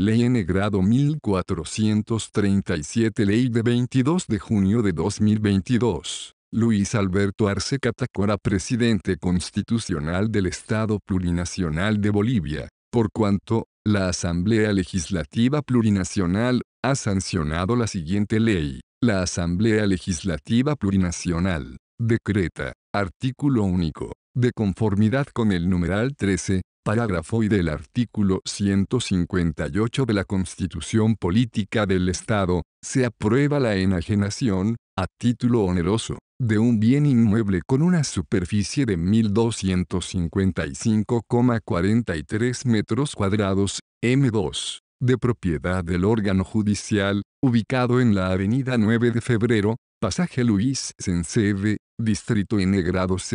Ley en Grado 1437 Ley de 22 de junio de 2022. Luis Alberto Arce Catacora Presidente Constitucional del Estado Plurinacional de Bolivia. Por cuanto, la Asamblea Legislativa Plurinacional, ha sancionado la siguiente ley. La Asamblea Legislativa Plurinacional. Decreta. Artículo único de conformidad con el numeral 13, párrafo y del artículo 158 de la Constitución Política del Estado, se aprueba la enajenación, a título oneroso, de un bien inmueble con una superficie de 1.255,43 metros cuadrados, M2, de propiedad del órgano judicial, ubicado en la avenida 9 de Febrero, pasaje Luis Senseve, distrito N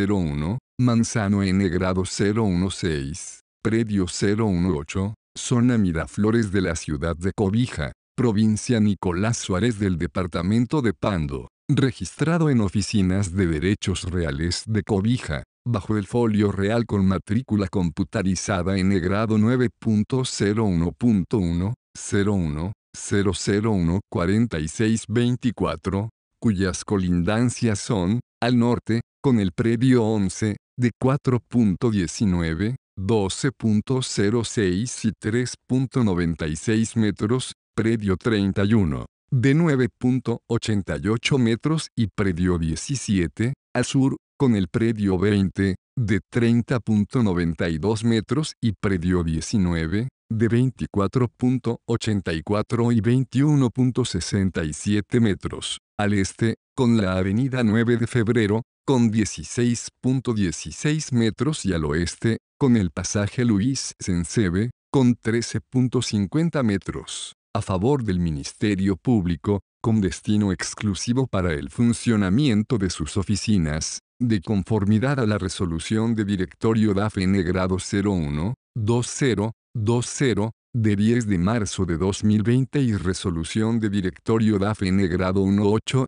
01, Manzano grado 016, Predio 018, Zona Miraflores de la ciudad de Cobija, provincia Nicolás Suárez del departamento de Pando, registrado en oficinas de derechos reales de Cobija, bajo el folio real con matrícula computarizada grado 9.01.1, cuyas colindancias son, al norte, con el predio 11, de 4.19, 12.06 y 3.96 metros, predio 31, de 9.88 metros y predio 17, al sur, con el predio 20, de 30.92 metros y predio 19, de 24.84 y 21.67 metros, al este, con la avenida 9 de febrero, con 16.16 metros y al oeste, con el pasaje Luis Sensebe, con 13.50 metros, a favor del Ministerio Público, con destino exclusivo para el funcionamiento de sus oficinas, de conformidad a la resolución de directorio DAFN grado 01, 20, 20, de 10 de marzo de 2020 y resolución de directorio DAFN grado 18,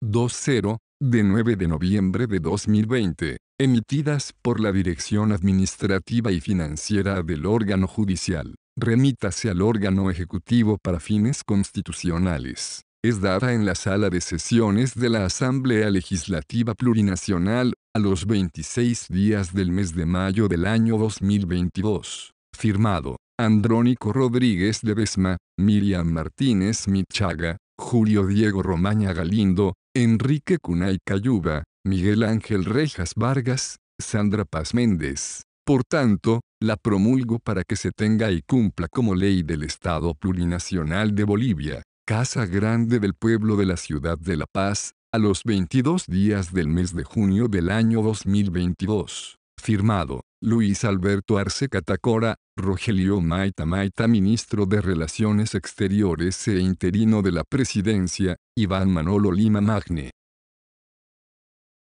20, de 9 de noviembre de 2020, emitidas por la Dirección Administrativa y Financiera del órgano judicial, remítase al órgano ejecutivo para fines constitucionales. Es dada en la sala de sesiones de la Asamblea Legislativa Plurinacional, a los 26 días del mes de mayo del año 2022. Firmado, Andrónico Rodríguez de Besma, Miriam Martínez Michaga, Julio Diego Romaña Galindo, Enrique Cunay Cayuba, Miguel Ángel Rejas Vargas, Sandra Paz Méndez. Por tanto, la promulgo para que se tenga y cumpla como ley del Estado Plurinacional de Bolivia, Casa Grande del Pueblo de la Ciudad de La Paz, a los 22 días del mes de junio del año 2022. Firmado, Luis Alberto Arce Catacora, Rogelio Maita Maita ministro de Relaciones Exteriores e interino de la presidencia, Iván Manolo Lima Magne,